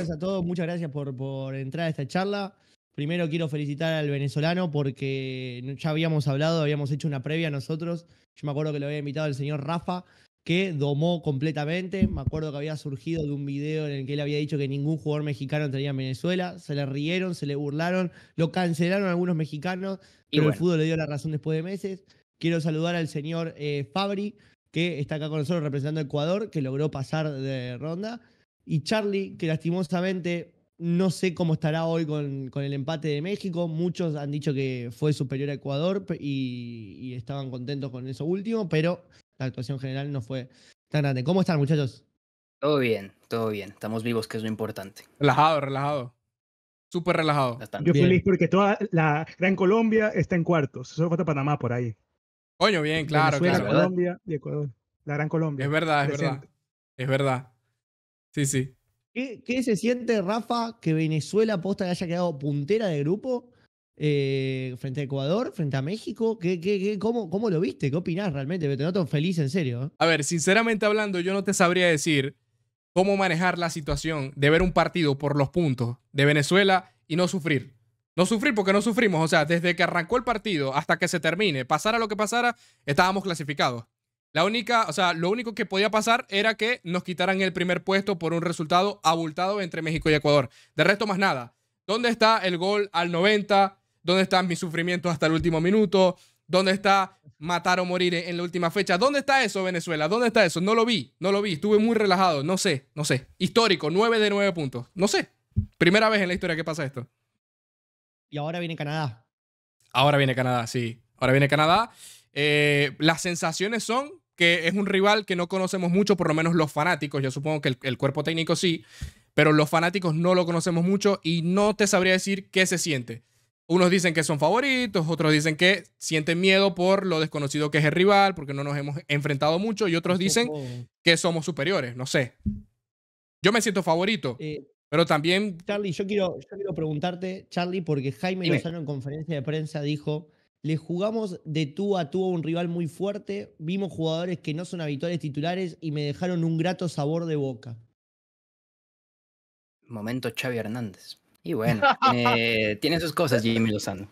a todos. Muchas gracias por, por entrar a esta charla. Primero quiero felicitar al venezolano porque ya habíamos hablado, habíamos hecho una previa nosotros. Yo me acuerdo que lo había invitado el señor Rafa, que domó completamente. Me acuerdo que había surgido de un video en el que él había dicho que ningún jugador mexicano tenía en Venezuela. Se le rieron, se le burlaron, lo cancelaron algunos mexicanos, y pero el fútbol le dio la razón después de meses. Quiero saludar al señor eh, Fabri, que está acá con nosotros representando a Ecuador, que logró pasar de ronda. Y Charlie, que lastimosamente no sé cómo estará hoy con, con, el empate de México. Muchos han dicho que fue superior a Ecuador y, estaban contentos con eso último, pero la actuación general no fue tan grande. ¿Cómo están, muchachos? Todo bien, todo bien. Estamos vivos, que es lo importante. Relajado, relajado. Súper relajado. Yo feliz porque toda la Gran Colombia está en cuartos. Solo falta Panamá por ahí. Coño, bien, claro, La Gran Colombia y Ecuador. La Gran Colombia. Es verdad, es verdad. Es verdad. Sí, sí. ¿Qué, se siente, Rafa, que Venezuela aposta que haya quedado puntera de grupo eh, frente a Ecuador, frente a México? ¿Qué, qué, cómo, lo viste? ¿Qué opinás realmente? Te noto feliz, en serio. ¿eh? A ver, sinceramente hablando, yo no te sabría decir cómo manejar la situación de ver un partido por los puntos de Venezuela y no sufrir. No sufrir porque no sufrimos, o sea, desde que arrancó el partido hasta que se termine, pasara lo que pasara, estábamos clasificados. La única, o sea, lo único que podía pasar era que nos quitaran el primer puesto por un resultado abultado entre México y Ecuador. De resto, más nada. ¿Dónde está el gol al 90? ¿Dónde están mis sufrimientos hasta el último minuto? ¿Dónde está matar o morir en la última fecha? ¿Dónde está eso, Venezuela? ¿Dónde está eso? No lo vi, no lo vi. Estuve muy relajado. No sé, no sé. Histórico, 9 de 9 puntos. No sé. Primera vez en la historia que pasa esto. Y ahora viene Canadá. Ahora viene Canadá, sí. Ahora viene Canadá. Eh, las sensaciones son es un rival que no conocemos mucho, por lo menos los fanáticos. Yo supongo que el, cuerpo técnico sí, pero los fanáticos no lo conocemos mucho y no te sabría decir qué se siente. Unos dicen que son favoritos, otros dicen que sienten miedo por lo desconocido que es el rival, porque no nos hemos enfrentado mucho, y otros dicen que somos superiores, no sé. Yo me siento favorito, eh, pero también... Charlie, yo quiero, yo quiero preguntarte, Charlie, porque Jaime Lozano en conferencia de prensa dijo le jugamos de tú a tú a un rival muy fuerte, vimos jugadores que no son habituales titulares y me dejaron un grato sabor de boca. Momento Xavi Hernández. Y bueno, eh, tiene sus cosas Jimmy Lozano.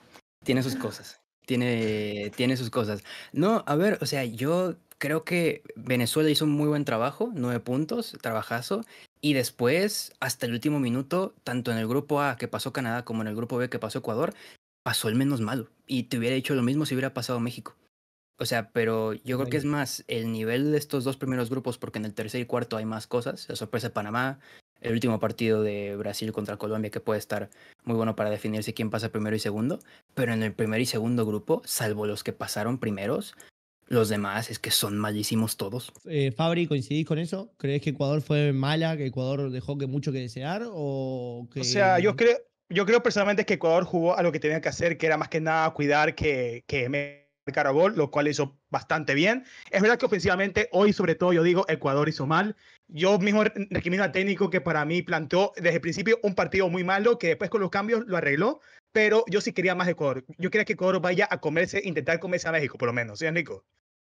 Tiene sus cosas. Tiene, tiene sus cosas. No, a ver, o sea, yo creo que Venezuela hizo un muy buen trabajo, nueve puntos, trabajazo. Y después, hasta el último minuto, tanto en el grupo A que pasó Canadá como en el grupo B que pasó Ecuador, pasó el menos malo. Y te hubiera hecho lo mismo si hubiera pasado México. O sea, pero yo creo que es más el nivel de estos dos primeros grupos, porque en el tercer y cuarto hay más cosas. La sorpresa de Panamá, el último partido de Brasil contra Colombia, que puede estar muy bueno para definirse quién pasa primero y segundo. Pero en el primer y segundo grupo, salvo los que pasaron primeros, los demás es que son malísimos todos. Eh, Fabri, ¿coincidís con eso? ¿Crees que Ecuador fue mala, que Ecuador dejó que mucho que desear? O, o sea, yo creo, yo creo personalmente que Ecuador jugó a lo que tenía que hacer, que era más que nada cuidar que, que el gol, lo cual hizo bastante bien. Es verdad que ofensivamente, hoy sobre todo, yo digo, Ecuador hizo mal. Yo mismo recrimino al técnico que para mí plantó desde el principio un partido muy malo, que después con los cambios lo arregló, pero yo sí quería más Ecuador. Yo quería que Ecuador vaya a comerse, intentar comerse a México, por lo menos, ¿sí, Enrico?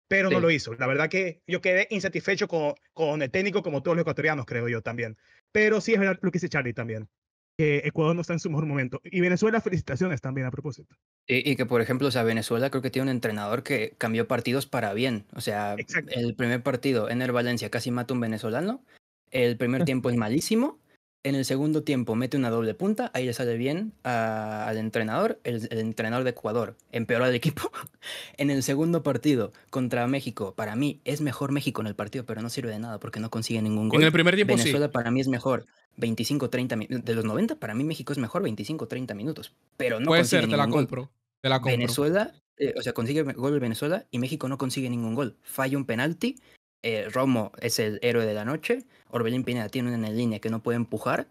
Pero no lo hizo. La verdad que yo quedé insatisfecho con, con el técnico, como todos los ecuatorianos, creo yo también. Pero sí es verdad lo que dice Charlie también que Ecuador no está en su mejor momento. Y Venezuela, felicitaciones también a propósito. Y, que, por ejemplo, o sea, Venezuela creo que tiene un entrenador que cambió partidos para bien. O sea, el primer partido en el Valencia casi mata un venezolano. El primer tiempo es malísimo en el segundo tiempo mete una doble punta, ahí le sale bien al entrenador, el, entrenador de Ecuador, empeora al equipo. en el segundo partido contra México, para mí es mejor México en el partido, pero no sirve de nada porque no consigue ningún gol. En el primer tiempo Venezuela para mí es mejor. 25, 30 de los 90 para mí México es mejor 25, 30 minutos, pero no Puede ser, te la compro. Te la compro. Venezuela, eh, o sea, consigue gol Venezuela y México no consigue ningún gol. Falla un penalti, eh, Romo es el héroe de la noche, Orbelín Pineda tiene una en línea que no puede empujar.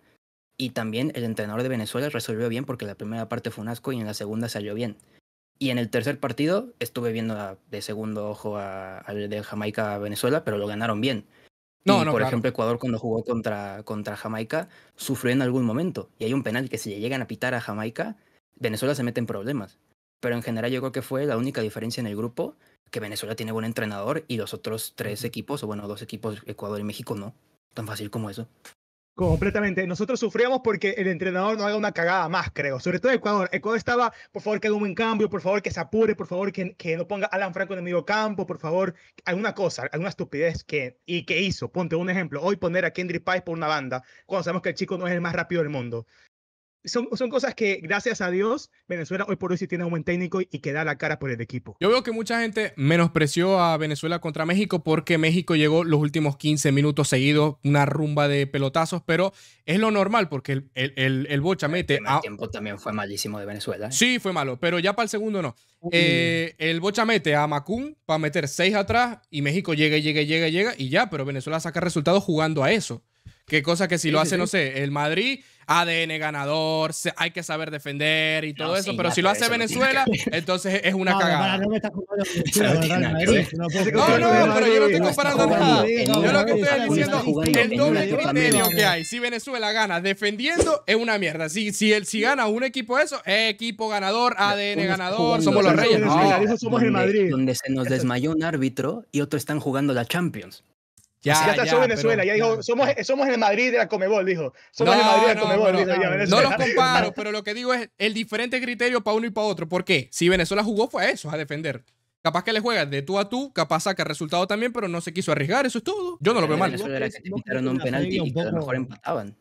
Y también el entrenador de Venezuela resolvió bien porque la primera parte fue un asco y en la segunda salió bien. Y en el tercer partido estuve viendo de segundo ojo al de Jamaica a Venezuela, pero lo ganaron bien. No, por ejemplo, Ecuador cuando jugó contra, contra Jamaica sufrió en algún momento. Y hay un penal que si le llegan a pitar a Jamaica, Venezuela se mete en problemas. Pero en general yo creo que fue la única diferencia en el grupo, que Venezuela tiene buen entrenador y los otros tres equipos, o bueno, dos equipos, Ecuador y México, no. Tan fácil como eso. Completamente. Nosotros sufríamos porque el entrenador no haga una cagada más, creo. Sobre todo Ecuador. Ecuador estaba, por favor, que haga un buen cambio, por favor, que se apure, por favor, que, que no ponga a Alan Franco en el medio campo, por favor. Alguna cosa, alguna estupidez que, y que hizo. Ponte un ejemplo. Hoy poner a Kendrick Pais por una banda, cuando sabemos que el chico no es el más rápido del mundo son, cosas que, gracias a Dios, Venezuela hoy por hoy sí tiene un buen técnico y que da la cara por el equipo. Yo veo que mucha gente menospreció a Venezuela contra México porque México llegó los últimos 15 minutos seguidos, una rumba de pelotazos, pero es lo normal porque el, el, el, Bocha mete. El tiempo también fue malísimo de Venezuela. ¿eh? Sí, fue malo, pero ya para el segundo no. Eh, el Bocha mete a Macún para meter seis atrás y México llega, llega, llega, llega y ya, pero Venezuela saca resultados jugando a eso. Qué cosa que si lo hace, no sé, el Madrid ADN ganador, hay que saber defender y todo eso, pero si lo hace Venezuela, entonces es una cagada. No, no, pero yo no estoy comparando nada. Yo lo que estoy diciendo, es el doble criterio que hay, si Venezuela gana defendiendo, es una mierda. Si, si, el, gana un equipo eso, equipo ganador, ADN ganador, somos los reyes. Donde se nos desmayó un árbitro y otro están jugando la Champions. Ya, ya está Venezuela, ya dijo, somos, eh, somos el Madrid de la Comebol, dijo. Somos no, Madrid de la Comebol, dijo, los comparo, pero lo que digo es el diferente criterio para uno y para otro. ¿Por qué? Si Venezuela jugó fue a eso, a defender. Capaz que le juega de tú a tú, capaz saca resultado también, pero no se quiso arriesgar, eso es todo. Yo no lo veo mal. Venezuela que quitaron un penalti y a mejor empataban.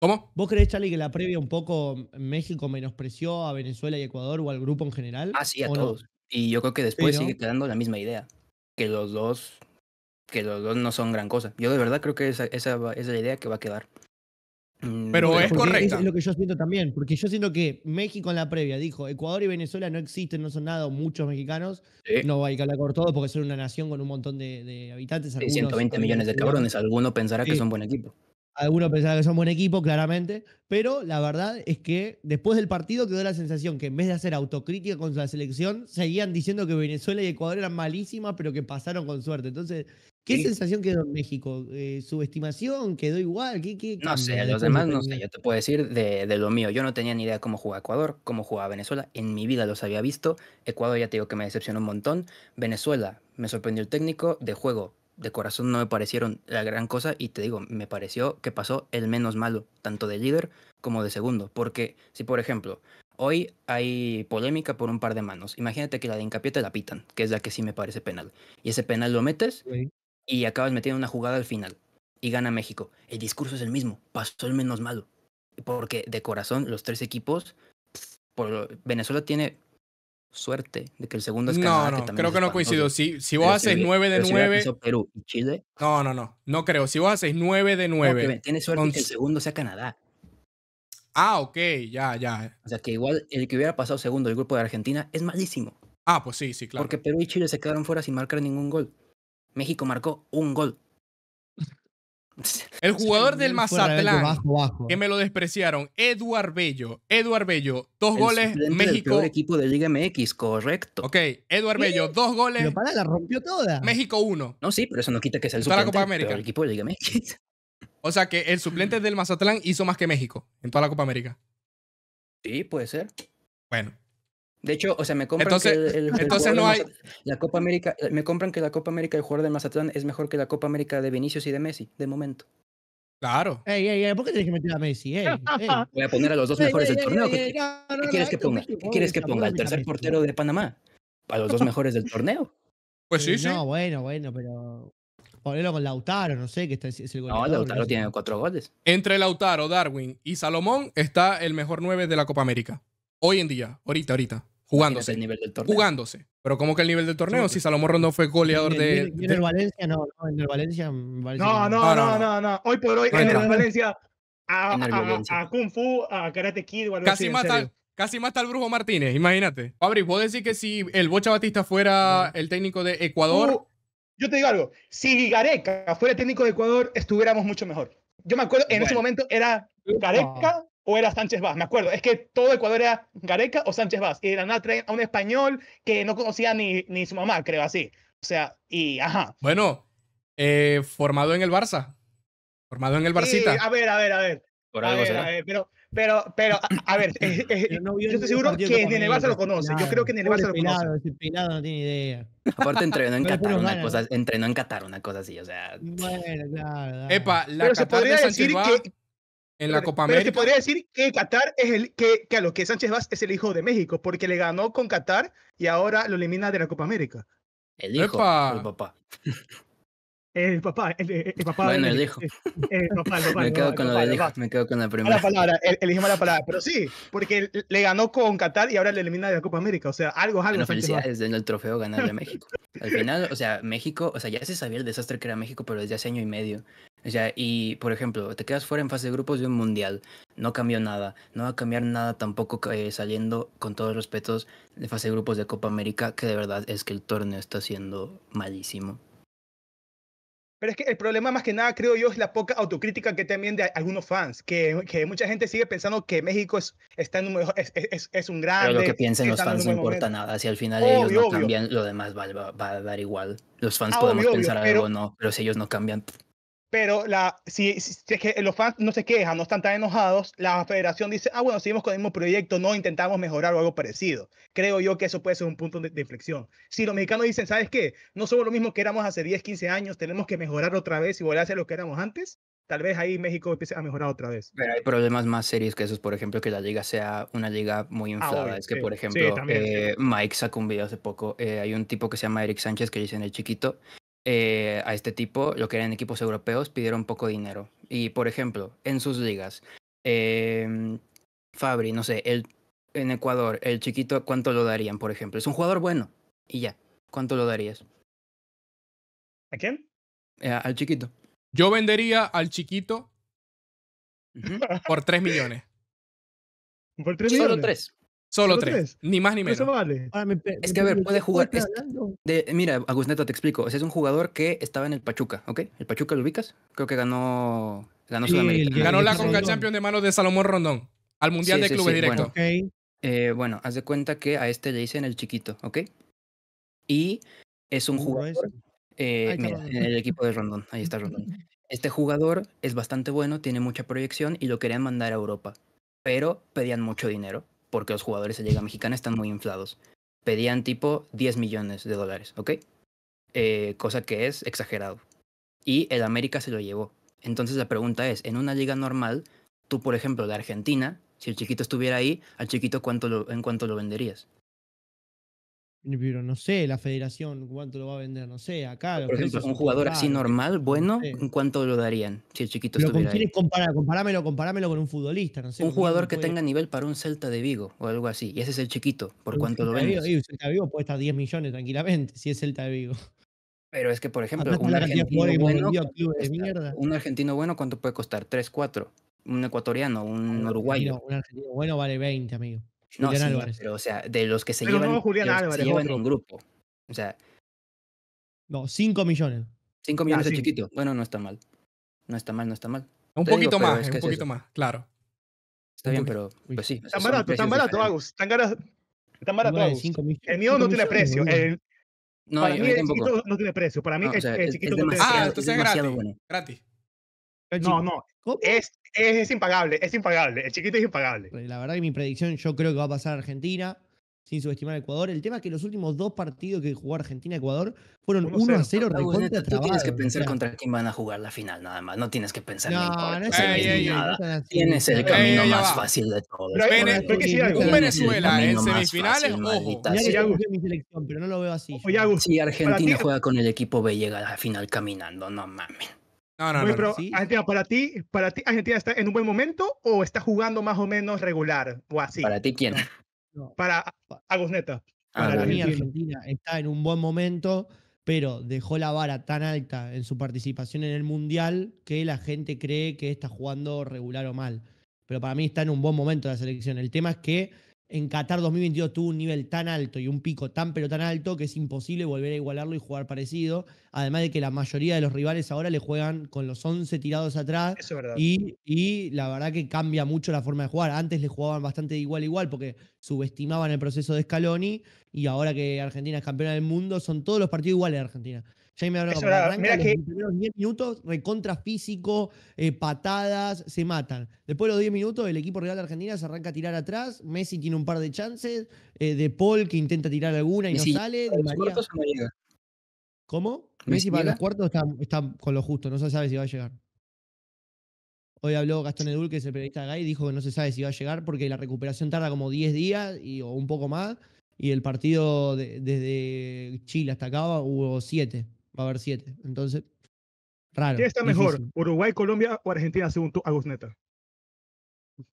¿Cómo? ¿Vos crees, Charlie, que la previa un poco México menospreció a Venezuela y Ecuador o al grupo en general? así ah, a todos. Y yo creo que después sigue quedando la misma idea. Que los dos que los dos no son gran cosa. Yo de verdad creo que esa, esa, esa es la idea que va a quedar. Mm, pero es correcta. Es lo que yo siento también, porque yo siento que México en la previa dijo, Ecuador y Venezuela no existen, no son nada, muchos mexicanos, no hay que hablar por todos porque son una nación con un montón de, habitantes. Algunos, 120 millones de cabrones, alguno pensará que son buen equipo. Alguno pensará que son buen equipo, claramente, pero la verdad es que después del partido quedó la sensación que en vez de hacer autocrítica con la selección, seguían diciendo que Venezuela y Ecuador eran malísimas, pero que pasaron con suerte. Entonces, ¿Qué sensación quedó en México? Eh, ¿Subestimación? ¿Quedó igual? no sé, los demás no sé. Yo te puedo decir de, lo mío. Yo no tenía ni idea cómo jugaba Ecuador, cómo jugaba Venezuela. En mi vida los había visto. Ecuador ya te digo que me decepcionó un montón. Venezuela me sorprendió el técnico. De juego, de corazón no me parecieron la gran cosa. Y te digo, me pareció que pasó el menos malo, tanto de líder como de segundo. Porque si, por ejemplo, hoy hay polémica por un par de manos. Imagínate que la de hincapié te la pitan, que es la que sí me parece penal. Y ese penal lo metes, y acabas metiendo una jugada al final y gana México. El discurso es el mismo, pasó el menos malo. Porque de corazón los tres equipos, por, Venezuela tiene suerte de que el segundo es Canadá. No, no, creo que no coincido. Si, si vos haces 9 de 9... Perú y Chile. No, no, no, no creo. Si vos haces 9 de 9... tiene suerte que el segundo sea Canadá. Ah, ok, ya, ya. O sea que igual el que hubiera pasado segundo del grupo de Argentina es malísimo. Ah, pues sí, sí, claro. Porque Perú y Chile se quedaron fuera sin marcar ningún gol. México marcó un gol. El jugador del Mazatlán, que me lo despreciaron, Eduard Bello. Eduard Bello, dos goles México. Del equipo de Liga MX, correcto. Ok, Eduard Bello, dos goles. para, la rompió toda. México uno. No, sí, pero eso no quita que sea el suplente. La El equipo de Liga MX. O sea que el suplente del Mazatlán hizo más que México en toda la Copa América. Sí, puede ser. Bueno, de hecho, o sea, me compran que el, la Copa América, eh, me compran que la Copa América del jugador de Mazatlán es mejor que la Copa América de Vinicius y de Messi, de momento. Claro. ¿por qué tienes que meter a Messi? Voy a poner a los dos mejores del torneo. ¿Qué, quieres que ponga? ¿Qué quieres que ponga? El tercer portero de Panamá. A los dos mejores del torneo. Pues sí, eh, sí. No, bueno, bueno, pero. Ponelo con Lautaro, no sé, que está, es el goleador. No, Lautaro tiene cuatro goles. Entre Lautaro, Darwin y Salomón está el mejor nueve de la Copa América. Hoy en día, ahorita, ahorita. Jugándose. El nivel Jugándose. Pero como que el nivel del torneo, si Salomón Rondón fue goleador de, en el Valencia no, no, en el Valencia. Ah, no, no, no, no, Hoy por hoy, en el Valencia, a, Kung Fu, a Karate Kid, casi mata, Casi mata Brujo Martínez, imagínate. Fabri, ¿puedo decir que si el Bocha Batista fuera el técnico de Ecuador? yo te digo algo. Si Gareca fuera el técnico de Ecuador, estuviéramos mucho mejor. Yo me acuerdo, en ese momento era ah. Gareca, o era Sánchez Vaz, me acuerdo. Es que todo Ecuador era Gareca o Sánchez Vaz. Y de a un español que no conocía ni, ni su mamá, creo así. O sea, y ajá. Bueno, eh, formado en el Barça. Formado en el Barcita. a ver, a ver, a ver. Por algo pero, pero, pero, a, ver, eh, eh, no, yo, estoy seguro que ni en el Barça lo conoce. Yo creo que ni en el Barça lo conoce. Disciplinado, no tiene idea. Aparte entrenó en Qatar una cosa, entrenó en Qatar una cosa así, o sea. Bueno, claro. Epa, la pero podría de que en la Copa América. Pero se podría decir que Qatar es el que, que a lo que Sánchez Vaz es el hijo de México, porque le ganó con Qatar y ahora lo elimina de la Copa América. El hijo, el papá. El papá, el, papá. Bueno, el, hijo. El, papá, me quedo con lo hijo, me quedo con la primera. La palabra, la palabra, pero sí, porque le ganó con Qatar y ahora le elimina de la Copa América, o sea, algo es algo. felicidades en el trofeo ganarle a México. Al final, o sea, México, o sea, ya se sabía el desastre que era México, pero desde hace año y medio. O sea, y por ejemplo, te quedas fuera en fase de grupos de un mundial. No cambió nada. No va a cambiar nada tampoco eh, saliendo, con todos los respetos, de fase de grupos de Copa América, que de verdad es que el torneo está siendo malísimo. Pero es que el problema más que nada, creo yo, es la poca autocrítica que también de algunos fans, que, que mucha gente sigue pensando que México es, está en un, es, es, es un grande... Pero lo que piensen los fans no importa nada, si al final ellos no cambian, lo demás va, a dar igual. Los fans ah, podemos pensar algo o no, pero si ellos no cambian... Pero la, si, los fans no se quejan, no están tan enojados, la federación dice, ah, bueno, seguimos con el mismo proyecto, no intentamos mejorar o algo parecido. Creo yo que eso puede ser un punto de, inflexión. Si los mexicanos dicen, ¿sabes qué? No somos lo mismo que éramos hace 10, 15 años, tenemos que mejorar otra vez y volver a ser lo que éramos antes, tal vez ahí México empiece a mejorar otra vez. Pero hay problemas más serios que esos, por ejemplo, que la liga sea una liga muy inflada. es que, por ejemplo, eh, Mike sacó un video hace poco, eh, hay un tipo que se llama Eric Sánchez que dicen el chiquito, eh, a este tipo, lo que eran equipos europeos, pidieron poco dinero. Y por ejemplo, en sus ligas, em, Fabri, no sé, el, en Ecuador, el chiquito, ¿cuánto lo darían, por ejemplo? Es un jugador bueno. Y ya, ¿cuánto lo darías? ¿A quién? Eh, al chiquito. Yo vendería al chiquito por 3 millones. ¿Por 3 millones? Solo 3. Solo, tres. Ni más ni menos. Eso vale. Ah, es que, a ver, puede jugar. de, mira, Agusneto, te explico. Ese es un jugador que estaba en el Pachuca, ¿ok? El Pachuca lo ubicas. Creo que ganó. Ganó Sudamérica. Ganó la Conca champion de manos de Salomón Rondón. Al Mundial de Clubes Directo. Bueno, eh, bueno, haz de cuenta que a este le dicen el chiquito, ¿ok? Y es un jugador. Eh, mira, en el equipo de Rondón. Ahí está Rondón. Este jugador es bastante bueno, tiene mucha proyección y lo querían mandar a Europa. Pero pedían mucho dinero porque los jugadores de Liga Mexicana están muy inflados. Pedían tipo 10 millones de dólares, ¿ok? Eh, cosa que es exagerado. Y el América se lo llevó. Entonces la pregunta es, en una liga normal, tú por ejemplo la Argentina, si el chiquito estuviera ahí, al chiquito cuánto en cuánto lo venderías? Pero no sé, la federación, ¿cuánto lo va a vender? No sé, acá. Por ejemplo, un jugador así normal, bueno, ¿cuánto lo darían si el chiquito estuviera ahí? Comparar, comparámelo, con un futbolista, no sé. Un jugador que tenga nivel para un Celta de Vigo o algo así, y ese es el chiquito, ¿por cuánto lo venden? un Celta de Vigo puede estar 10 millones tranquilamente, si es Celta de Vigo. Pero es que, por ejemplo, un argentino, bueno, un argentino, bueno, ¿cuánto puede costar? 3, 4. Un ecuatoriano, un, un uruguayo. Un argentino bueno vale 20, amigo. No, sí, pero o sea, de los que se llevan, se llevan un grupo. O sea. No, 5 millones. 5 ah, millones chiquito. Bueno, no está mal. No está mal, no está mal. Un poquito más, eh, un poquito más, claro. Está bien, pero pues sí. está barato, está barato, Agus. está barato. El mío no tiene precio. no, para mí el chiquito no tiene precio. Para mí es el, chiquito no tiene precio. Ah, entonces es gratis. Gratis. No, no. Es, es, impagable, es impagable. El chiquito es impagable. La verdad que mi predicción, yo creo que va a pasar a Argentina, sin subestimar a Ecuador. El tema es que los últimos dos partidos que jugó Argentina-Ecuador fueron 1, a 0 Tú tienes que pensar contra quién van a jugar la final, nada más. No tienes que pensar no es tienes el camino más fácil de todos. un Venezuela en semifinales, ojo. pero no lo veo así. Si Argentina juega con el equipo B, llega a la final caminando, no mames. No, no, no. Argentina, para ti, para ti, Argentina está en un buen momento o está jugando más o menos regular o así. Para ti, ¿quién? Para Agosneta. Neta. Ah, para mí, Argentina está en un buen momento, pero dejó la vara tan alta en su participación en el Mundial que la gente cree que está jugando regular o mal. Pero para mí está en un buen momento la selección. El tema es que en Qatar 2022 tuvo un nivel tan alto y un pico tan pero tan alto que es imposible volver a igualarlo y jugar parecido. Además de que la mayoría de los rivales ahora le juegan con los 11 tirados atrás. Eso es verdad. Y, la verdad que cambia mucho la forma de jugar. Antes le jugaban bastante de igual a igual porque subestimaban el proceso de Scaloni y ahora que Argentina es campeona del mundo son todos los partidos iguales de Argentina. Jaime me los primeros 10 minutos, recontra físico, eh, patadas, se matan. Después de los 10 minutos, el equipo real de Argentina se arranca a tirar atrás. Messi tiene un par de chances. Eh, de Paul que intenta tirar alguna y no sale. ¿Cómo? Messi, para los cuartos está, con lo justo, no se sabe si va a llegar. Hoy habló Gastón Edul, que es el periodista de y dijo que no se sabe si va a llegar porque la recuperación tarda como 10 días y, o un poco más. Y el partido desde Chile hasta acá hubo 7 va a haber siete. Entonces, raro. ¿Qué está mejor, Uruguay, Colombia o Argentina, según tú, Neta?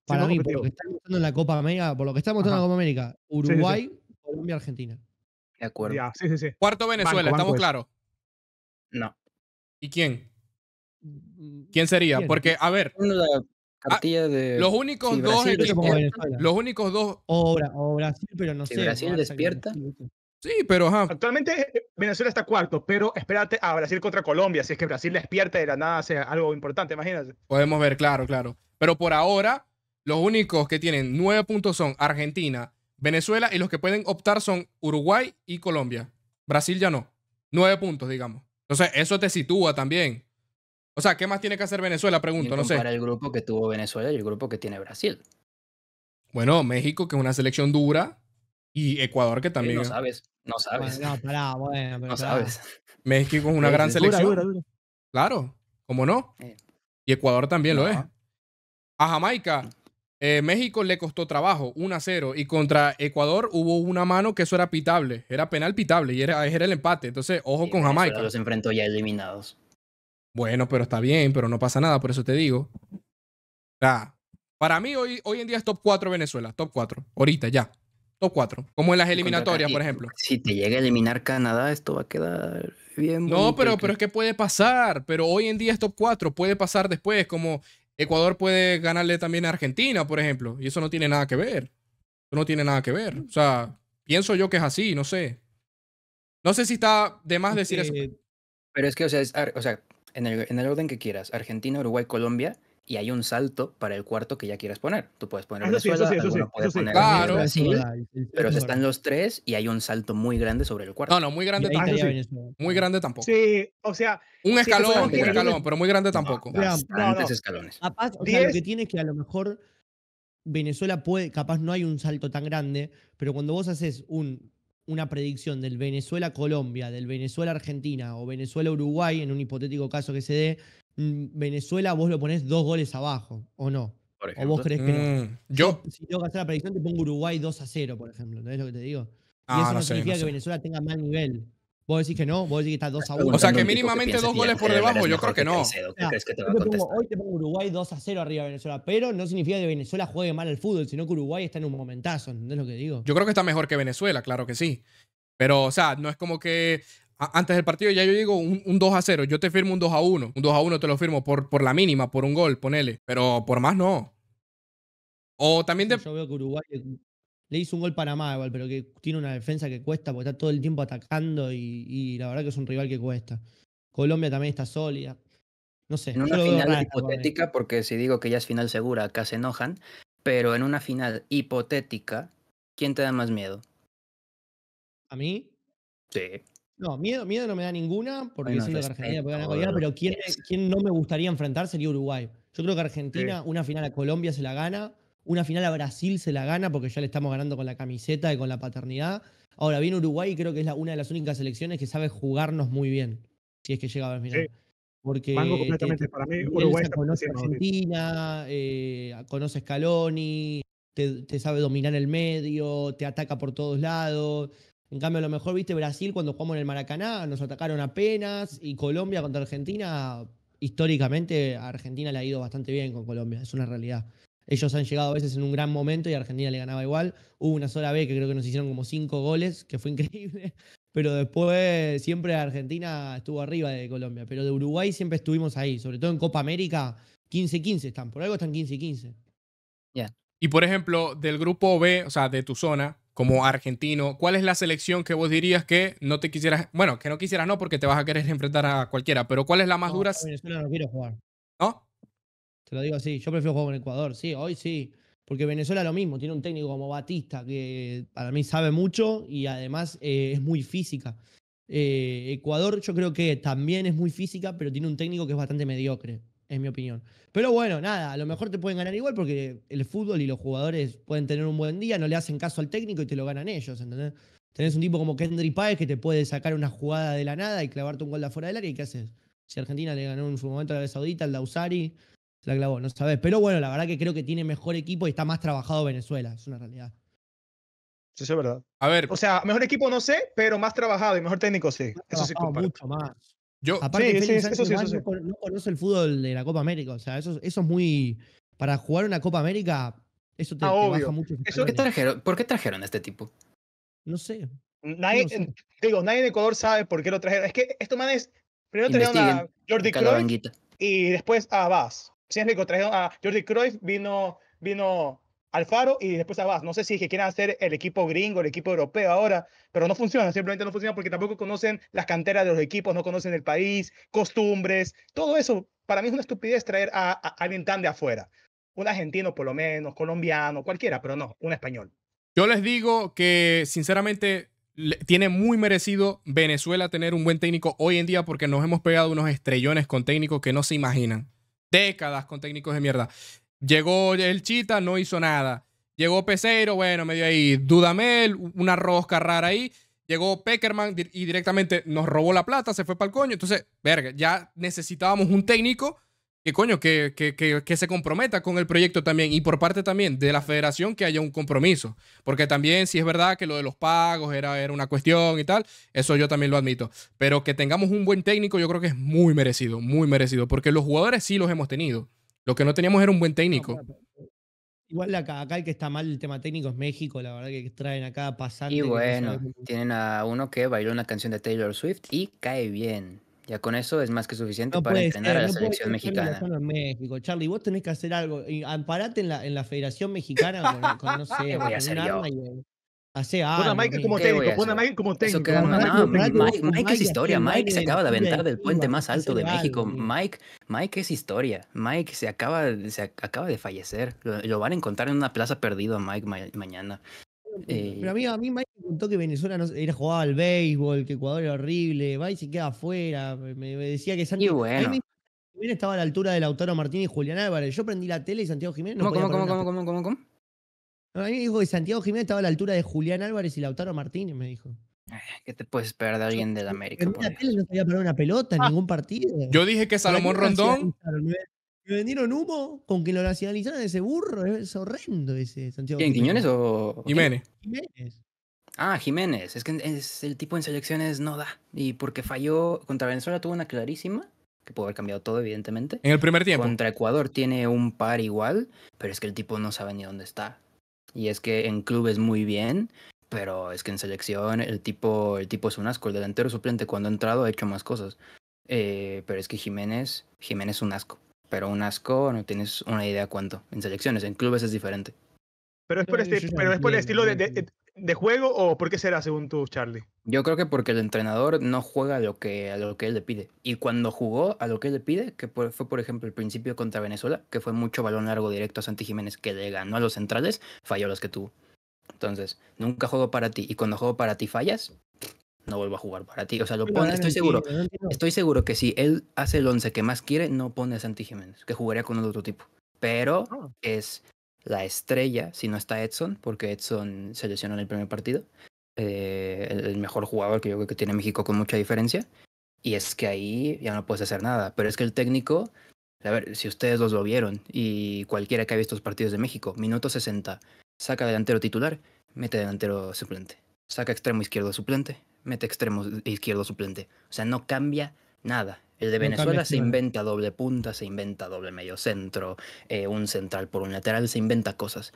Para mí, por lo que está mostrando en la Copa América, por lo que estamos en la Copa América, Uruguay, Colombia, Argentina. De acuerdo. Cuarto Venezuela, ¿estamos claros? No. ¿Y quién? Mm, ¿Quién sería? Porque, a ver. Ah, los únicos dos equipos. Los únicos dos. O, Brasil, pero no sé. Brasil despierta. Sí, pero Actualmente eh, eh, Venezuela está cuarto, pero espérate a Brasil contra Colombia, si es que Brasil despierta de la nada sea algo importante, imagínate. Podemos ver, claro, claro. Pero por ahora, los únicos que tienen nueve puntos son Argentina, Venezuela y los que pueden optar son Uruguay y Colombia. Brasil ya no. Nueve puntos, digamos. Entonces, eso te sitúa también. O sea, ¿qué más tiene que hacer Venezuela? Pregunto, no sé. Para el grupo que tuvo Venezuela y el grupo que tiene Brasil. Bueno, México, que es una selección dura, y Ecuador, que también. no sabes, no sabes. no, no sabes. México es una gran selección. Claro, ¿cómo no? Eh. Y Ecuador también lo es. A Jamaica, mm. eh, México le costó trabajo, 1-0. Y contra Ecuador hubo una mano que eso era pitable. Era penal pitable y era, era el empate. Entonces, ojo con Jamaica. Los enfrentó ya eliminados. Bueno, pero está bien, pero no pasa nada, por eso te digo. para mí, hoy, hoy en día es top 4 Venezuela, top 4. Ahorita, ya. Top 4. Como en las eliminatorias, por ejemplo. Si te llega a eliminar Canadá, esto va a quedar bien. No, pero, pero es que puede pasar. Pero hoy en día es top 4. Puede pasar después. Como Ecuador puede ganarle también a Argentina, por ejemplo. Y eso no tiene nada que ver. Eso no tiene nada que ver. O sea, pienso yo que es así. No sé. No sé si está de más decir eso. Pero es que, o sea, o sea en, el, en el orden que quieras, Argentina, Uruguay, Colombia y hay un salto para el cuarto que ya quieras poner. Tú puedes poner Venezuela, claro. pero están los tres y hay un salto muy grande sobre el cuarto. No, no, muy grande tampoco. Muy grande tampoco. Sí, o sea... Un escalón, pero muy grande tampoco. escalones. Capaz, lo que tiene es que a lo mejor Venezuela puede, capaz no hay un salto tan grande, pero cuando vos haces un, una predicción del Venezuela-Colombia, del Venezuela-Argentina o Venezuela-Uruguay, en un hipotético caso que se dé, Mm, Venezuela vos lo ponés dos goles abajo, ¿o no? ¿O vos crees que no? Mm, yo. Si tengo que hacer la predicción, te pongo Uruguay 2 a 0, por ejemplo. ¿Entendés lo que te digo? Ah, y eso no, sé, significa que Venezuela tenga mal nivel. Vos decís que no, vos decís que está 2 a 1. O sea que mínimamente dos goles por debajo, yo creo que, no. Ah, te hoy te pongo Uruguay 2 a 0 arriba de Venezuela, pero no significa que Venezuela juegue mal al fútbol, sino que Uruguay está en un momentazo, ¿entendés lo que digo? Yo creo que está mejor que Venezuela, claro que sí. Pero, o sea, no es como que antes del partido ya yo digo un, 2 a 0. Yo te firmo un 2 a 1. Un 2 a 1 te lo firmo por, por la mínima, por un gol, ponele. Pero por más no. O también Yo veo que Uruguay eh, le hizo un gol Panamá igual, pero que tiene una defensa que cuesta porque está todo el tiempo atacando y, y la verdad que es un rival que cuesta. Colombia también está sólida. No sé. En una final hipotética, porque si digo que ya es final segura, acá se enojan. Pero en una final hipotética, ¿quién te da más miedo? ¿A mí? Sí. No, miedo, miedo no me da ninguna, porque siento que Argentina pero ¿quién, ¿quién, no me gustaría enfrentar sería Uruguay. Yo creo que Argentina, una final a Colombia se la gana, una final a Brasil se la gana, porque ya le estamos ganando con la camiseta y con la paternidad. Ahora viene Uruguay y creo que es una de las únicas selecciones que sabe jugarnos muy bien, si es que llega a ver, Porque completamente. para mí, Uruguay está conoce a Argentina, eh, conoce Scaloni, te, sabe dominar el medio, te ataca por todos lados. En cambio, a lo mejor, viste, Brasil cuando jugamos en el Maracaná nos atacaron apenas y Colombia contra Argentina, históricamente a Argentina le ha ido bastante bien con Colombia, es una realidad. Ellos han llegado a veces en un gran momento y Argentina le ganaba igual. Hubo una sola vez que creo que nos hicieron como cinco goles, que fue increíble. Pero después siempre Argentina estuvo arriba de Colombia. Pero de Uruguay siempre estuvimos ahí. Sobre todo en Copa América, 15-15 están. Por algo están 15-15. Y por ejemplo, del grupo B, o sea, de tu zona, como argentino, ¿cuál es la selección que vos dirías que no te quisieras, bueno, que no quisieras no porque te vas a querer enfrentar a cualquiera, pero cuál es la más dura? no Te lo digo así, yo prefiero jugar con Ecuador, sí, hoy sí, porque Venezuela lo mismo, tiene un técnico como Batista que para mí sabe mucho y además eh, es muy física. Eh, Ecuador yo creo que también es muy física, pero tiene un técnico que es bastante mediocre. Es mi opinión. Pero bueno, nada, a lo mejor te pueden ganar igual porque el fútbol y los jugadores pueden tener un buen día, no le hacen caso al técnico y te lo ganan ellos, ¿entendés? Tenés un tipo como Kendry Páez que te puede sacar una jugada de la nada y clavarte un gol de afuera del área y ¿qué haces? Si Argentina le ganó en su momento a la Arabia Saudita, al Dausari, la clavó, no sabes. Pero bueno, la verdad que creo que tiene mejor equipo y está más trabajado Venezuela, es una realidad. Sí, eso es verdad. A ver. O sea, mejor equipo no sé, pero más trabajado y mejor técnico sí. Eso sí. Mucho más. Yo, Aparte, no conoce el fútbol de la Copa América. O sea, eso, eso es muy. Para jugar una Copa América, eso te, ah, baja mucho. ¿Por qué trajeron a este tipo? No sé. Nadie, digo, nadie en Ecuador sabe por qué lo trajeron. Es que estos es... primero trajeron a Jordi Cruyff y después a Vaz. Si es rico, trajeron a Jordi Cruyff, vino, vino Alfaro y después Abbas. No sé si es que quieren hacer el equipo gringo, el equipo europeo ahora, pero no funciona, simplemente no funciona porque tampoco conocen las canteras de los equipos, no conocen el país, costumbres, todo eso. Para mí es una estupidez traer a, a alguien tan de afuera. Un argentino por lo menos, colombiano, cualquiera, pero no, un español. Yo les digo que sinceramente tiene muy merecido Venezuela tener un buen técnico hoy en día porque nos hemos pegado unos estrellones con técnicos que no se imaginan. Décadas con técnicos de mierda. Llegó el Chita, no hizo nada. Llegó Peseiro, bueno, medio ahí. Dudamel, una rosca rara ahí. Llegó Peckerman y directamente nos robó la plata, se fue para el coño. Entonces, verga, ya necesitábamos un técnico que coño, que, que, se comprometa con el proyecto también y por parte también de la federación que haya un compromiso, porque también si es verdad que lo de los pagos era, era una cuestión y tal, eso yo también lo admito, pero que tengamos un buen técnico yo creo que es muy merecido, muy merecido, porque los jugadores sí los hemos tenido, lo que no teníamos era un buen técnico. Igual acá, el que está mal el tema técnico es México, la verdad que traen acá pasando. Y bueno, tienen a uno que bailó una canción de Taylor Swift y cae bien. Ya con eso es más que suficiente para entrenar a la selección mexicana. En México. Charlie, vos tenés que hacer algo. Amparate en la, en la Federación Mexicana con, no sé, voy Pon a Mike como técnico, a como técnico. Mike, es historia. Mike se acaba de aventar del puente más alto de México. Mike, Mike es historia. Mike se acaba, se acaba de fallecer. Lo, van a encontrar en una plaza perdido Mike mañana. Eh, Pero a mí, a mí Mike me contó que Venezuela no era jugaba al béisbol, que Ecuador era horrible, va se queda afuera. Me, decía que Santiago estaba a la altura del Lautaro martín y Julián Álvarez. Yo prendí la tele y Santiago Jiménez cómo, cómo, cómo, cómo, cómo? A mí me dijo que Santiago Jiménez estaba a la altura de Julián Álvarez y Lautaro Martínez, me dijo. ¿Qué te puedes esperar de alguien del América? En una no a una pelota en ah. ningún partido. Yo dije que Salomón Rondón. Me vendieron humo con que lo nacionalizaron ese burro. Es horrendo ese Santiago. ¿Quién, Quiñones o.? Jiménez. Jiménez. Ah, Jiménez. Es que el tipo en selecciones no da. Y porque falló. Contra Venezuela tuvo una clarísima. Que pudo haber cambiado todo, evidentemente. En el primer tiempo. Contra Ecuador tiene un par igual. Pero es que el tipo no sabe ni dónde está. Y es que en clubes muy bien, pero es que en selección el tipo, el tipo es un asco. El delantero suplente cuando ha entrado ha hecho más cosas. Eh, pero es que Jiménez, Jiménez es un asco. Pero un asco no tienes una idea cuánto. En selecciones, en clubes es diferente. Pero es por, este, pero es por el estilo de, de juego o por qué será según tú, Charlie? Yo creo que porque el entrenador no juega a lo que, a lo que él le pide. Y cuando jugó a lo que él le pide, que fue por ejemplo el principio contra Venezuela, que fue mucho balón largo directo a Santi Jiménez que le ganó a los centrales, falló los que tuvo. Entonces, nunca juego para ti. Y cuando juego para ti fallas, no vuelvo a jugar para ti. O sea, lo pone, estoy seguro. Estoy seguro que si él hace el once que más quiere, no pone a Santi Jiménez, que jugaría con otro tipo. Pero ah. es la estrella, si no está Edson, porque Edson se lesionó en el primer partido, eh, el, mejor jugador que yo creo que tiene México con mucha diferencia, y es que ahí ya no puedes hacer nada. Pero es que el técnico, a ver, si ustedes los vieron, y cualquiera que ha visto los partidos de México, minuto 60, saca delantero titular, mete delantero suplente, saca extremo izquierdo suplente, mete extremo izquierdo suplente. O sea, no cambia nada. El de Venezuela se inventa doble punta, se inventa doble medio centro, eh, un central por un lateral, se inventa cosas.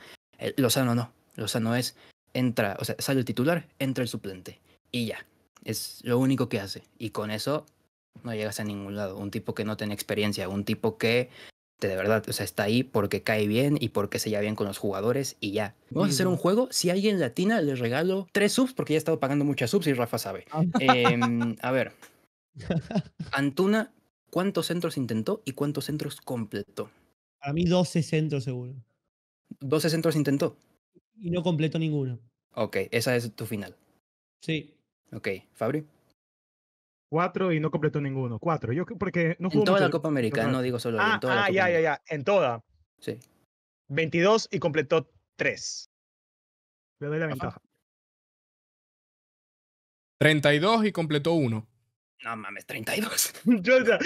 Lozano no. Lozano es, entra, o sea, sale el titular, entra el suplente. Y ya. Es lo único que hace. Y con eso no llegas a ningún lado. Un tipo que no tiene experiencia, un tipo que de verdad, o sea, está ahí porque cae bien y porque se lleva bien con los jugadores y ya. Vamos a hacer un juego. Si alguien latina, le regalo tres subs porque ya he estado pagando muchas subs y Rafa sabe. Ah. Em, a ver, Antuna, ¿cuántos centros intentó y cuántos centros completó? A mí 12 centros seguro. 12 centros intentó. Y no completó ninguno. Ok, esa es tu final. Sí. Ok, Fabri. Cuatro y no completó ninguno. Cuatro. porque no jugó ah, En toda la Copa ah, América, no, digo solo. en toda la Copa ya, ya, ya. En toda. Sí. 22 y completó 3. Le doy la ventaja. 32 y completó 1. No mames, 32. Yo, o sea,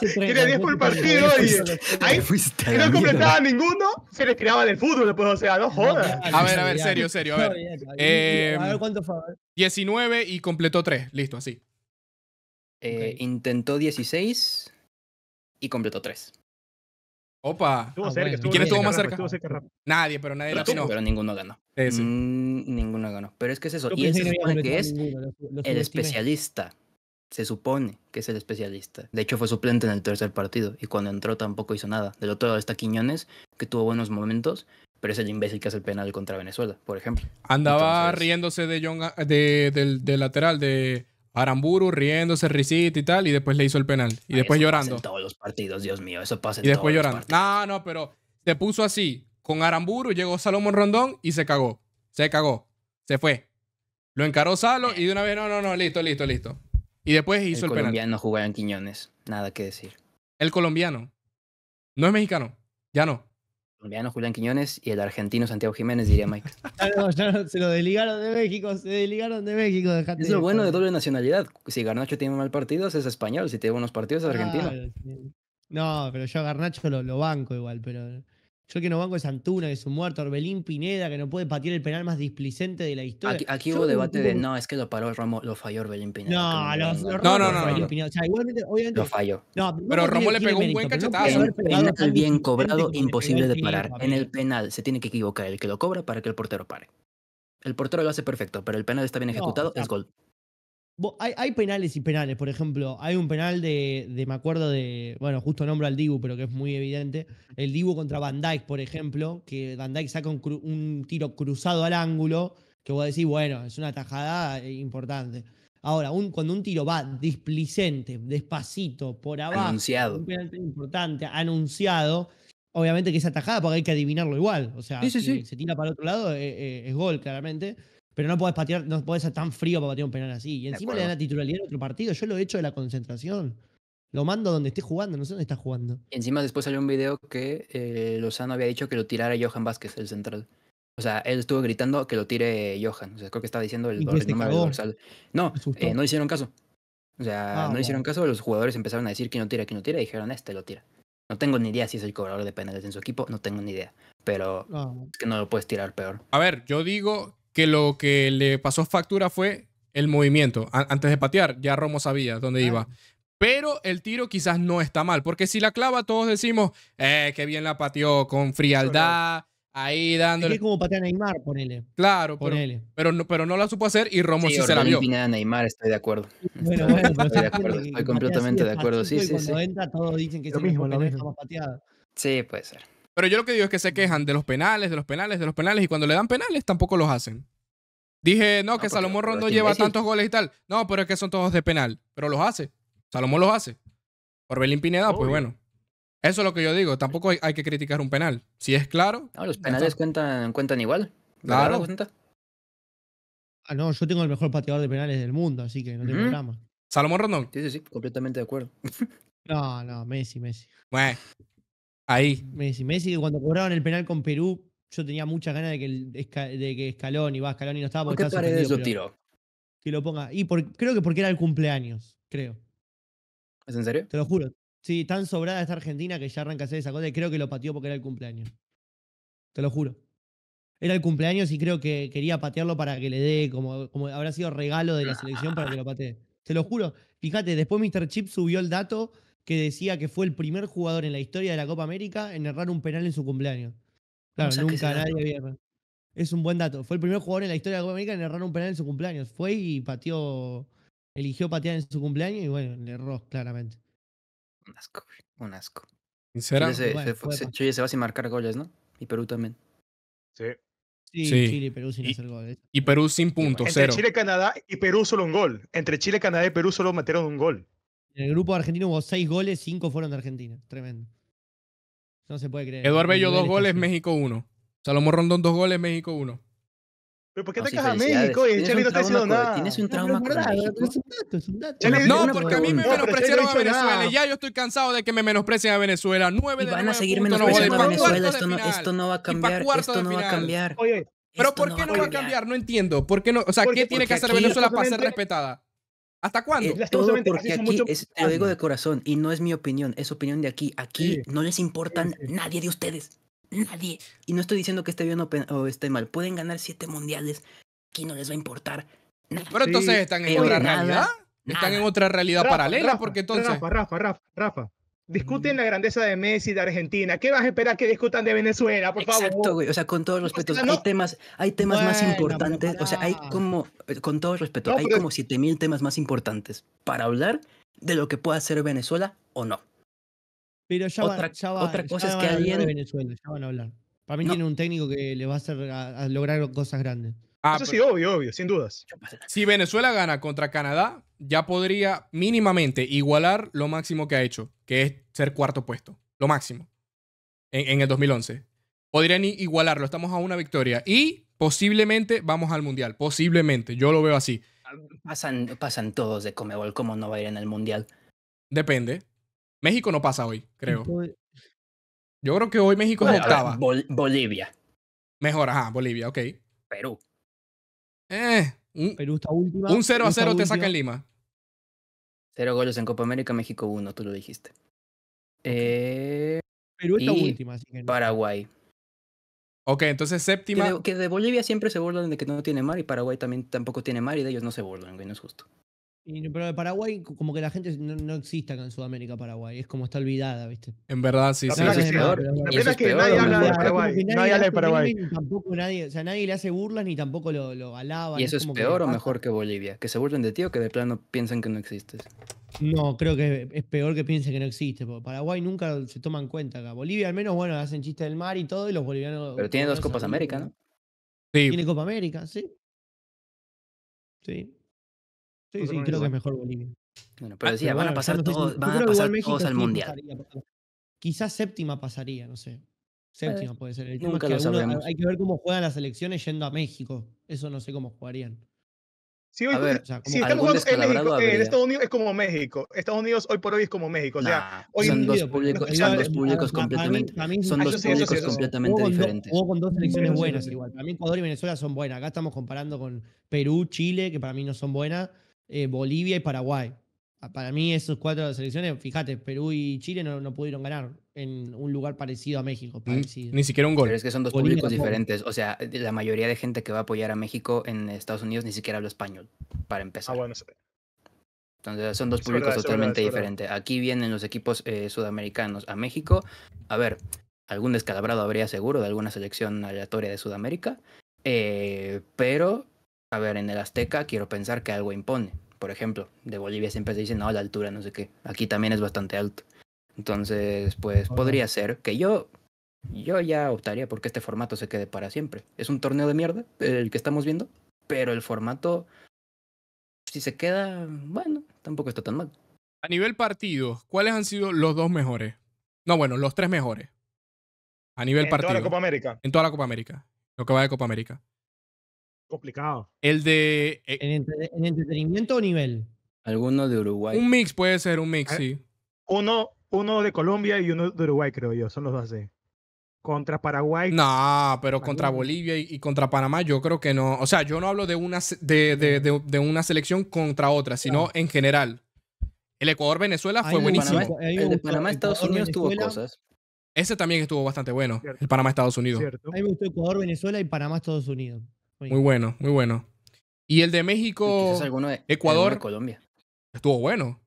este tiene 10 por partido y ahí si no completaba ninguno, se le tiraba el fútbol, después, pues, o sea, no jodas. A ver, a ver, serio, serio, a ver. a ver em, cuánto fue. 19 y completó 3, listo, así. Eh, intentó 16 y completó 3. Opa. Ah, ¿Y cerca, ¿Quién estuvo más cerca? Nadie, pero nadie pero, Pero ninguno ganó. Mm, ninguno ganó. Pero es que es eso. y es el especialista se supone que es el especialista. De hecho, fue suplente en el tercer partido y cuando entró tampoco hizo nada. Del otro lado está Quiñones, que tuvo buenos momentos, pero es el imbécil que hace el penal contra Venezuela, por ejemplo. Andaba riéndose de de, del lateral, de Aramburu, riéndose, risita y tal, y después le hizo el penal. Y después llorando. en todos los partidos, Dios mío, eso pasa en Y después llorando. No, no, pero se puso así. Con Aramburu llegó Salomón Rondón y se cagó. Se cagó. Se fue. Lo encaró Salo y de una vez, no, no, no, listo, listo, listo. Y después hizo el, el colombiano jugaba en Quiñones, nada que decir. El colombiano. No es mexicano, ya no. El colombiano Julián Quiñones y el argentino Santiago Jiménez, diría Mike. Ah, no, no, se lo desligaron de México, se desligaron de México. es lo bueno de doble nacionalidad. Si Garnacho tiene mal partidos, es español. Si tiene buenos partidos, es argentino. Ah, no, pero yo a Garnacho lo banco igual, pero yo que no banco de Santuna, que es un muerto, Orbelín Pineda, que no puede patear el penal más displicente de la historia. Aquí, hubo debate de no, es que lo paró Romo, lo falló Orbelín Pineda. No, no, no, Lo falló. pero, Romo le pegó un buen cachetazo. El bien cobrado, imposible de parar. En el penal se tiene que equivocar el que lo cobra para que el portero pare. El portero lo hace perfecto, pero el penal está bien ejecutado, es gol. Hay, penales y penales, por ejemplo, hay un penal de, me acuerdo de, bueno, justo nombro al Dibu, pero que es muy evidente, el Dibu contra Van por ejemplo, que Van Dyke saca un, tiro cruzado al ángulo, que vos decís, bueno, es una tajada importante. Ahora, un, cuando un tiro va displicente, despacito, por abajo, anunciado. un penal importante, anunciado, obviamente que esa atajada porque hay que adivinarlo igual, o sea, si se tira para el otro lado, eh, eh, es gol, claramente pero no puedes patear, no puedes ser tan frío para patear un penal así. Y encima le dan la titularidad en otro partido. Yo lo he hecho de la concentración. Lo mando donde esté jugando, no sé dónde está jugando. Y encima después salió un video que eh, Lozano había dicho que lo tirara Johan Vázquez, el central. O sea, él estuvo gritando que lo tire Johan. O sea, creo que estaba diciendo el, No, no eh, hicieron caso. O sea, ah, no hicieron caso. Los jugadores empezaron a decir quién no tira, quién no tira. Y dijeron, este lo tira. No tengo ni idea si es el cobrador de penales en su equipo. No tengo ni idea. Pero ah, que no lo puedes tirar peor. A ver, yo digo que lo que le pasó factura fue el movimiento. antes de patear, ya Romo sabía dónde iba. Pero el tiro quizás no está mal, porque si la clava, todos decimos, eh, qué bien la pateó, con frialdad, ahí dándole. Es que como a Neymar, ponele. Claro, ponele. Pero, pero, no, pero no la supo hacer y Romo sí, se la vio. de Neymar, estoy de acuerdo. Bueno, bueno, estoy, de acuerdo, estoy completamente de acuerdo. Sí, sí, sí. Cuando entra, todos dicen que es el mismo, lo mismo. Sí, puede ser. Pero yo lo que digo es que se quejan de los penales, de los penales, de los penales, y cuando le dan penales tampoco los hacen. Dije, no, que Salomón Rondo lleva tantos goles y tal. No, pero es que son todos de penal. Pero los hace. Salomón los hace. Por Pineda, pues bueno. Eso es lo que yo digo. Tampoco hay, que criticar un penal. Si es claro. No, los penales cuentan, cuentan igual. Claro. Ah, no, yo tengo el mejor pateador de penales del mundo, así que no tengo ¿Mm? Salomón Rondón. Sí, sí, sí, completamente de acuerdo. no, no, Messi, Messi. Bueno, Ahí. Messi, Messi que cuando cobraron el penal con Perú, yo tenía muchas ganas de que, de que Escalón y va, Escalón y no estaba ¿Por qué tiro? Que lo ponga. Y creo que porque era el cumpleaños, creo. ¿Es en serio? Te lo juro. Sí, tan sobrada esta Argentina que ya arranca a hacer esa cosa y creo que lo pateó porque era el cumpleaños. Te lo juro. Era el cumpleaños y creo que quería patearlo para que le dé, como, como habrá sido regalo de la selección para que lo patee. Te lo juro. Fíjate, después Mr. Chip subió el dato que decía que fue el primer jugador en la historia de la Copa América en errar un penal en su cumpleaños. Claro, nunca nadie había. Es un buen dato. Fue el primer jugador en la historia de la Copa América en errar un penal en su cumpleaños. Fue y pateó. Eligió patear en su cumpleaños y bueno, le erró claramente. Un asco, un asco. Sinceramente. Chile se, va sin marcar goles, ¿no? Y Perú también. Sí. Sí, Chile y Perú sin hacer goles. Y Perú sin puntos, Entre Chile, Canadá y Perú solo un gol. Entre Chile, Canadá y Perú solo metieron un gol. En el grupo argentino hubo seis goles, cinco fueron de Argentina. Tremendo. No se puede creer. Eduardo Bello, dos goles, México uno. Salomón Rondón, dos goles, México uno. ¿Pero por qué te casas a México y el está haciendo nada? Tienes un trauma no, Es un dato, es un dato. No, porque a mí me menospreciaron a Venezuela. ya yo estoy cansado de que me menosprecien a Venezuela. 9 de van a seguir menospreciando a Venezuela. Esto no, esto no va a cambiar. Esto no va a cambiar. pero ¿por qué no va a cambiar? No entiendo. O sea, ¿qué tiene que hacer Venezuela para ser respetada? ¿Hasta cuándo? todo porque aquí, te lo digo de corazón, y no es mi opinión, es opinión de aquí. Aquí no les importa nadie de ustedes. Nadie. Y no estoy diciendo que esté bien o esté mal. Pueden ganar siete mundiales. Aquí no les va a importar. Nada. Pero entonces están en otra realidad. Están en otra realidad paralela, porque entonces. Rafa, Rafa, Rafa. Discuten mm. la grandeza de Messi de Argentina. ¿Qué vas a esperar que discutan de Venezuela, por Exacto, favor? Güey. O sea, con todos respeto, hay temas, hay temas más importantes. O sea, hay como, eh, con todo respeto, hay como 7000 temas más importantes para hablar de lo que pueda hacer Venezuela o no. Pero ya otra, va, cosa es que alguien. De Venezuela, ya van a hablar. Para mí tiene un técnico que le va a hacer a, lograr cosas grandes. Ah, Eso sí, obvio, obvio, sin dudas. Si Venezuela gana contra Canadá, ya podría mínimamente igualar lo máximo que ha hecho, que es ser cuarto puesto, lo máximo, en, el 2011. Podrían igualarlo, estamos a una victoria y posiblemente vamos al Mundial, posiblemente, yo lo veo así. Pasan, todos de Comebol, ¿cómo no va a ir en el Mundial? Depende. México no pasa hoy, creo. Yo creo que hoy México es octava. Bolivia. Mejor, ajá, Bolivia, ok. Perú. Eh, un, Perú Un 0 a 0 te saca en Lima. Cero goles en Copa América, México uno, tú lo dijiste. Eh, Perú está y última, Paraguay. Ok, entonces séptima. Que de, que de, Bolivia siempre se burlan de que no tiene mar y Paraguay también tampoco tiene mar y de ellos no se burlan, güey, no es justo pero de Paraguay, como que la gente no, existe acá en Sudamérica, Paraguay. Es como está olvidada, ¿viste? En verdad, sí, sí. es nadie habla de Paraguay. Nadie, habla Paraguay. Tampoco nadie, o sea, nadie le hace burlas ni tampoco lo, lo alaba. ¿Y eso es, peor o mejor que Bolivia? ¿Que se burlen de ti o que de plano piensan que no existes? No, creo que es peor que piensen que no existe. Porque Paraguay nunca se en cuenta acá. Bolivia, al menos, bueno, hacen chistes del mar y todo, y los bolivianos. Pero tiene dos Copas América, ¿no? Sí. Tiene Copa América, sí. Sí. Sí, sí, creo que es mejor Bolivia. Bueno, pero ah, decía, van a pasar todos, van a pasar todos al mundial. quizás séptima pasaría, no sé. Séptima puede ser. El Nunca lo hay que ver cómo juegan las elecciones yendo a México. Eso no sé cómo jugarían. Sí, ver, o sea, si estamos en México, en Estados Unidos es como México. Estados Unidos hoy por hoy es como México. son, dos públicos, son públicos completamente, son ah, dos públicos completamente diferentes. O con dos selecciones buenas igual. También Ecuador y Venezuela son buenas. Acá estamos comparando con Perú, Chile, que para mí no son buenas. Eh, Bolivia y Paraguay. Ah, para mí, esas cuatro selecciones, fíjate, Perú y Chile no, pudieron ganar en un lugar parecido a México. Ni siquiera un gol. es que son dos públicos diferentes. O sea, la mayoría de gente que va a apoyar a México en Estados Unidos ni siquiera habla español, para empezar. Ah, bueno, Entonces son dos públicos totalmente diferentes. Aquí vienen los equipos eh, sudamericanos a México. A ver, algún descalabrado habría seguro de alguna selección aleatoria de Sudamérica. Eh, pero a ver, en el Azteca quiero pensar que algo impone. Por ejemplo, de Bolivia siempre se dice, no, la altura, no sé qué. Aquí también es bastante alto. Entonces, pues podría ser que yo, yo ya optaría porque este formato se quede para siempre. Es un torneo de mierda, el que estamos viendo, pero el formato, si se queda, bueno, tampoco está tan mal. A nivel partido, ¿cuáles han sido los dos mejores? No, bueno, los tres mejores. A nivel partido. En toda la Copa América. En toda la Copa América. Lo que va de Copa América complicado. El de. Eh ¿En, entretenimiento o nivel? Alguno de Uruguay. Un mix puede ser, un mix, ah, sí. Uno, uno de Colombia y uno de Uruguay, creo yo. Son los dos Contra Paraguay. No, pero contra Bolivia y, contra Panamá, yo creo que no. O sea, yo no hablo de una, de, una selección contra otra, sino en general. El Ecuador-Venezuela fue buenísimo. el Panamá-Estados Unidos tuvo cosas. Ese también estuvo bastante bueno, el Panamá-Estados Unidos. me gustó Ecuador, Venezuela y Panamá-Estados Unidos. Muy, bueno, muy bueno. Y el de México, Ecuador, Colombia. estuvo bueno.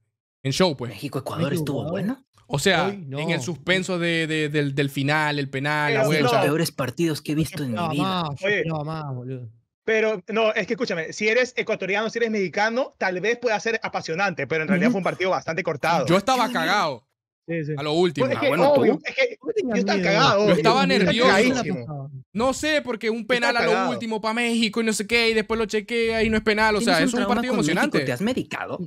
En show, pues. México, Ecuador estuvo bueno. O sea, en el suspenso del, final, el penal, Los peores partidos que he visto en no, mi vida. boludo. Pero no, es que escúchame, si eres ecuatoriano, si eres mexicano, tal vez pueda ser apasionante, pero en realidad fue un partido bastante cortado. Yo estaba cagado. A lo último. bueno, yo estaba cagado. estaba nervioso. No sé, porque un penal a lo último para México y no sé qué, y después lo chequea y no es penal. O sea, es un partido emocionante. ¿Te has medicado?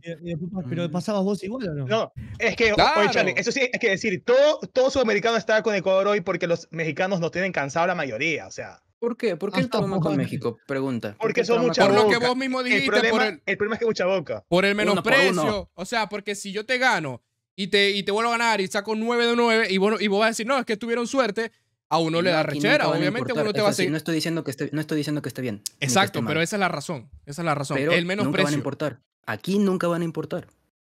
Pero mm. pasabas vos igual, ¿o no? No, es que, oye, eso sí, es que decir, todo, todo sudamericano está con Ecuador hoy porque los mexicanos nos tienen cansado la mayoría, o sea. ¿Por qué? ¿Por qué ah, estamos con México? Pregunta. Porque son mucha boca. Por lo que vos mismo dijiste. El problema, es que es que mucha boca. Por el menosprecio. O sea, porque si yo te gano y te, y te vuelvo a ganar y saco 9 de 9 y vos, y vos vas a decir, no, es que tuvieron suerte, a uno le da rechera, obviamente uno te va a decir no, estoy diciendo que esté, no estoy diciendo que esté bien. Exacto, pero esa es la razón. Esa es la razón. el menos precio. van a importar. Aquí nunca van a importar.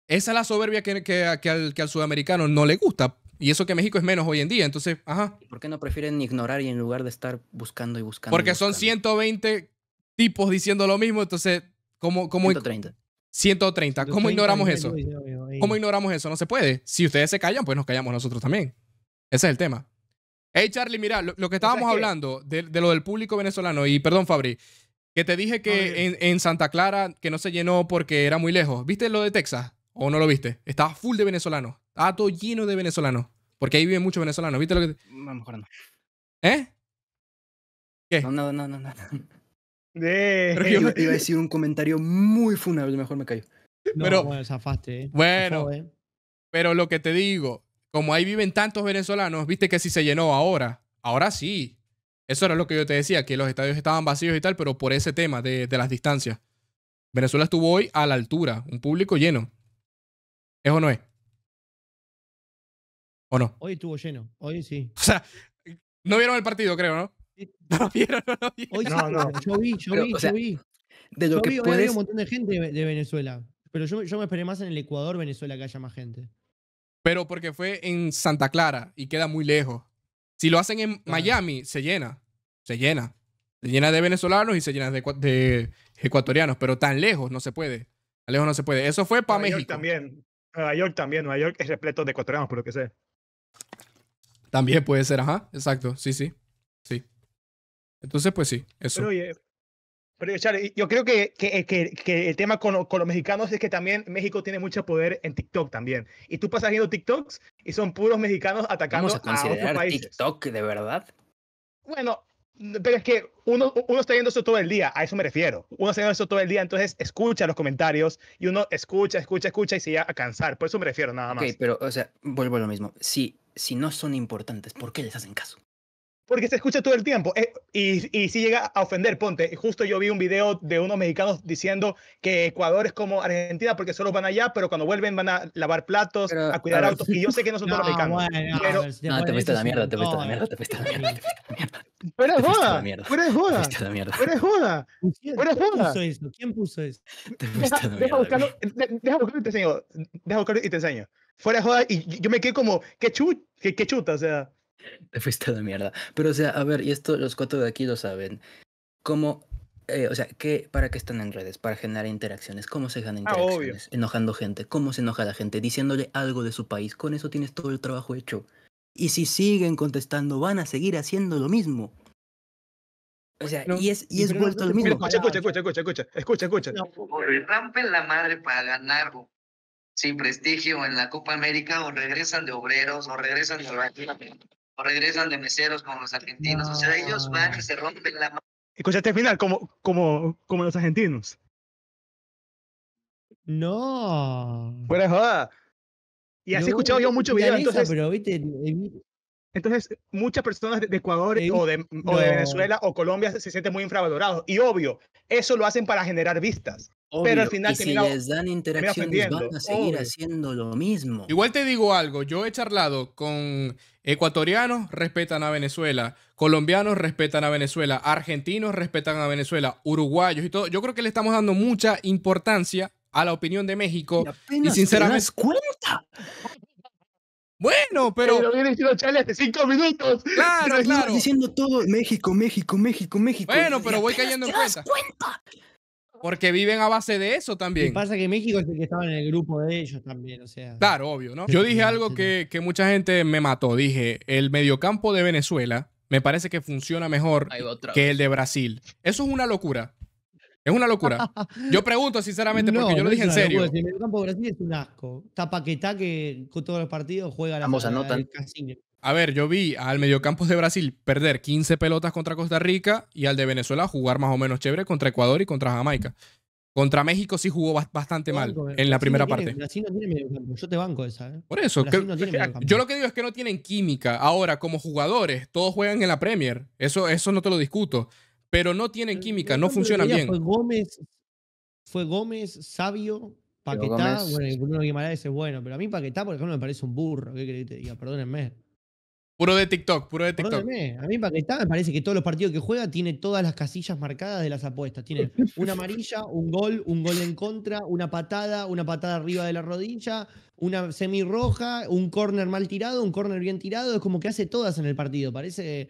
Esa es la soberbia que, que, al, que al sudamericano no le gusta. Y eso que México es menos hoy en día, entonces, ajá. ¿Por qué no prefieren ignorar y en lugar de estar buscando y buscando? Porque son 120 tipos diciendo lo mismo, entonces, ¿cómo, cómo 130. 130. ¿Cómo ignoramos eso? ¿Cómo ignoramos eso? No se puede. Si ustedes se callan, pues nos callamos nosotros también. Ese es el tema. Hey, Charlie, mira, lo, que estábamos hablando de, lo del público venezolano, y perdón, Fabri, que te dije que en, Santa Clara que no se llenó porque era muy lejos. ¿Viste lo de Texas? ¿O no lo viste? Estaba full de venezolanos. Estaba todo lleno de venezolanos. Porque ahí viven muchos venezolanos. ¿Viste lo que.? mejor no. ¿Eh? ¿Qué? No, no, no, no. no. iba a decir un comentario muy funable, mejor me callo bueno, eh. Bueno, pero lo que te digo, como ahí viven tantos venezolanos, viste que si se llenó ahora, ahora sí. Eso era lo que yo te decía, que los estadios estaban vacíos y tal, pero por ese tema de, las distancias. Venezuela estuvo hoy a la altura, un público lleno. ¿Es o no es? ¿O no? Hoy estuvo lleno, hoy sí. O sea, no vieron el partido, creo, ¿no? No vieron, no vieron. Hoy no, yo vi, yo vi, yo vi. De lo que un montón de gente de Venezuela. Pero yo, me esperé más en el Ecuador, Venezuela, que haya más gente. Pero porque fue en Santa Clara y queda muy lejos. Si lo hacen en Miami, se llena. Se llena. Se llena de venezolanos y se llena de, ecuatorianos, pero tan lejos no se puede. Tan lejos no se puede. Eso fue para México. también. Nueva York también. Nueva York es repleto de ecuatorianos, por lo que sé. También puede ser, ajá. Exacto. Sí, sí. Sí. Entonces, pues sí, eso. Pero pero Charlie, yo creo que, eh, el tema con, los mexicanos es que también México tiene mucho poder en TikTok también. Y tú pasas viendo TikToks y son puros mexicanos atacando a, considerar TikTok de verdad? Bueno, pero es que uno, uno está viendo eso todo el día, a eso me refiero. Uno está viendo eso todo el día, entonces escucha los comentarios y uno escucha, escucha, escucha y se llega a cansar. Por eso me refiero nada más. Ok, pero, o sea, vuelvo a lo mismo. Si, si no son importantes, ¿por qué les hacen caso? Porque se escucha todo el tiempo. Eh, y, y si llega a ofender, ponte. Justo yo vi un video de unos mexicanos diciendo que Ecuador es como Argentina porque solo van allá, pero cuando vuelven van a lavar platos, a cuidar autos. Y yo sé que no son todos mexicanos. Bueno, pero, no, te fuiste la mierda, te fuiste la mierda, te fuiste la mierda. Fuera de joda. Fuera de joda. Fuera de joda. ¿Quién puso joda. ¿Quién puso eso? Deja, buscarlo y te enseño. Deja buscarlo y te enseño. Fuera de joda. Y yo me quedé como, qué, qué chuta, o sea. Te fuiste de mierda. Pero, o sea, a ver, y esto los cuatro de aquí lo saben. ¿Cómo eh, o sea, ¿qué, ¿para qué están en redes? Para generar interacciones. ¿Cómo se ganan ah, interacciones? Enojando gente. ¿Cómo se enoja la gente? Diciéndole algo de su país. Con eso tienes todo el trabajo hecho. Y si siguen contestando, van a seguir haciendo lo mismo. O sea, y es, y es vuelto lo mismo. Escucha, escucha, escucha, escucha, escucha, escucha, O rompen la madre para ganar sin prestigio en la Copa América, o regresan de obreros, o regresan de o regresan de meseros como los argentinos. O sea, ellos ah. van y se rompen la mano. Escuchaste al final, como, como, como los argentinos. No. Fuera joda. Y así he escuchado yo mucho videos. Entonces, muchas personas de Ecuador o, de, de Venezuela o Colombia se sienten muy infravalorados. Y obvio, eso lo hacen para generar vistas. pero al final si les dan interacciones van a seguir haciendo lo mismo. Igual te digo algo, yo he charlado con Ecuatorianos respetan a Venezuela, colombianos respetan a Venezuela, argentinos respetan a Venezuela, uruguayos y todo. Yo creo que le estamos dando mucha importancia a la opinión de México y, sinceramente cuenta. Bueno, pero. Pero viene diciendo Chale hace cinco minutos. Claro, claro. diciendo todo México, México, México, México. Bueno, pero voy cayendo en cuenta. Porque viven a base de eso también. que pasa que México es el que estaba en el grupo de ellos también, o sea. Claro, obvio, ¿no? Yo dije algo que, mucha gente me mató. Dije, el mediocampo de Venezuela me parece que funciona mejor que el de Brasil. Eso es una locura. Es una locura. Yo pregunto sinceramente, porque yo lo dije en serio. El mediocampo de Brasil es un asco. Está que con todos los partidos juega la Vamos a ver, yo vi al mediocampo de Brasil perder 15 pelotas contra Costa Rica y al de Venezuela jugar más o menos chévere contra Ecuador y contra Jamaica. Contra México sí jugó bastante mal eh. en la primera parte. yo te banco esa. ¿eh? Por eso, yo lo que digo es que no tienen química. Ahora, como jugadores, todos juegan en la Premier, eso, eso no te lo discuto, pero no tienen química, no funcionan bien. Fue Gómez, fue Gómez, Sabio, Paquetá, Bueno, bueno, Bruno Guimarães es bueno, pero a mí Paquetá, por ejemplo, me parece un burro, ¿qué querés Perdónenme. Puro de TikTok, puro de TikTok. a mí me parece que todos los partidos que juega tiene todas las casillas marcadas de las apuestas. Tiene una amarilla, un gol, un gol en contra, una patada, una patada arriba de la rodilla, una semi roja, un córner mal tirado, un córner bien tirado. Es como que hace todas en el partido. Parece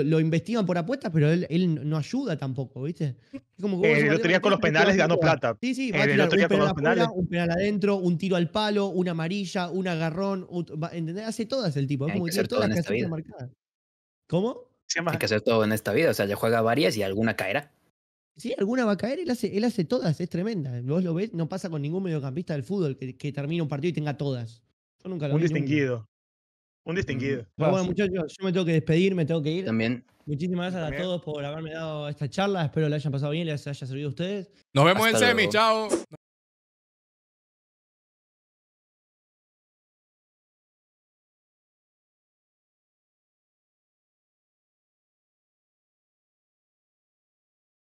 lo, investigan por apuestas, pero él, él, no ayuda tampoco, ¿viste? Como que, el eh, con los penales ganó plata. Sí, sí, eh, con los penales. un penal adentro, un tiro al palo, una amarilla, un agarrón, ¿entendés? Hace todas el tipo, es como que tiene todas las esta marcadas. ¿Cómo? Hay que hacer todo en esta vida, o sea, ya juega varias y alguna caerá. Sí, alguna va a caer, él hace, él hace todas, es tremenda. Vos lo ves, no pasa con ningún mediocampista del fútbol que, termine un partido y tenga todas. Yo nunca lo un distinguido. Un distinguido. Bueno, muchachos, yo me tengo que despedir, me tengo que ir. También. Muchísimas gracias a todos por haberme dado esta charla. Espero la hayan pasado bien y les haya servido a ustedes. Nos vemos en semi. Chao.